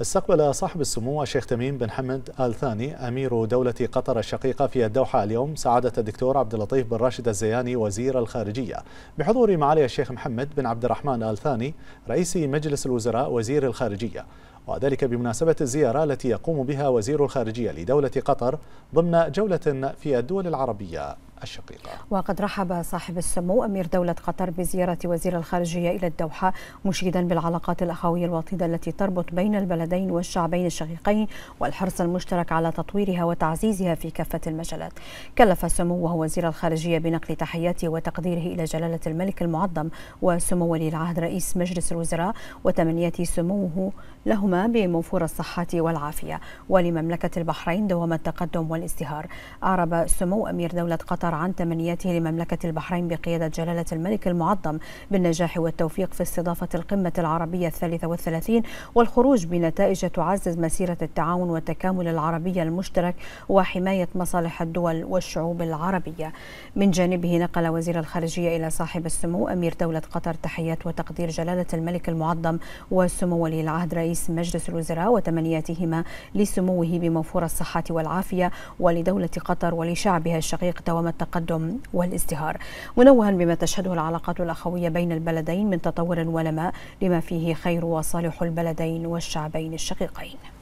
استقبل صاحب السمو الشيخ تميم بن حمد آل ثاني أمير دولة قطر الشقيقة في الدوحة اليوم سعادة الدكتور عبد اللطيف بن راشد الزياني وزير الخارجية بحضور معالي الشيخ محمد بن عبد الرحمن آل ثاني رئيس مجلس الوزراء وزير الخارجية وذلك بمناسبة الزيارة التي يقوم بها وزير الخارجية لدولة قطر ضمن جولة في الدول العربية الشقيقة وقد رحب صاحب السمو أمير دولة قطر بزيارة وزير الخارجية إلى الدوحة مشيدا بالعلاقات الأخوية الوطيدة التي تربط بين البلدين والشعبين الشقيقين والحرص المشترك على تطويرها وتعزيزها في كافة المجالات كلف سموه وهو وزير الخارجية بنقل تحياته وتقديره إلى جلالة الملك المعظم وسمو ولي العهد رئيس مجلس الوزراء وتمنيات سموه لهما بموفور الصحة والعافية ولمملكة البحرين دوام التقدم والازدهار أعرب سمو أمير دولة قطر الإخبار عن تمنياته لمملكة البحرين بقيادة جلالة الملك المعظم بالنجاح والتوفيق في استضافة القمة العربية الثالثة والثلاثين والخروج بنتائج تعزز مسيرة التعاون والتكامل العربي المشترك وحماية مصالح الدول والشعوب العربية من جانبه نقل وزير الخارجية إلى صاحب السمو أمير دولة قطر تحيات وتقدير جلالة الملك المعظم وسمو ولي العهد رئيس مجلس الوزراء وتمنياتهما لسموه بموفور الصحة والعافية ولدولة قطر ولشعبها الشقيق دوام التقدم والازدهار منوها بما تشهده العلاقات الأخوية بين البلدين من تطور ولماء لما فيه خير وصالح البلدين والشعبين الشقيقين